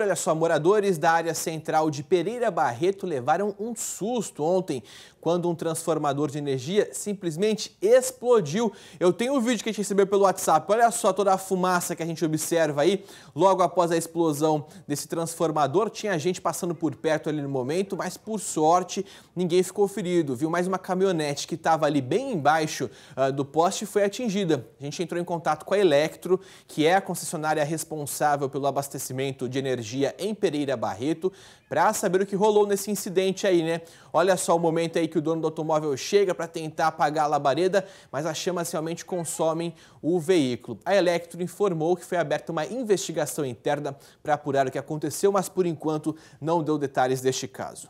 Olha só, moradores da área central de Pereira Barreto levaram um susto ontem, quando um transformador de energia simplesmente explodiu. Eu tenho um vídeo que a gente recebeu pelo WhatsApp, olha só toda a fumaça que a gente observa aí. Logo após a explosão desse transformador, tinha gente passando por perto ali no momento, mas por sorte ninguém ficou ferido, viu? Mais uma caminhonete que estava ali bem embaixo uh, do poste foi atingida. A gente entrou em contato com a Electro, que é a concessionária responsável pelo abastecimento de energia Energia em Pereira Barreto para saber o que rolou nesse incidente aí, né? Olha só o momento aí que o dono do automóvel chega para tentar apagar a labareda, mas as chamas realmente consomem o veículo. A Electro informou que foi aberta uma investigação interna para apurar o que aconteceu, mas por enquanto não deu detalhes deste caso.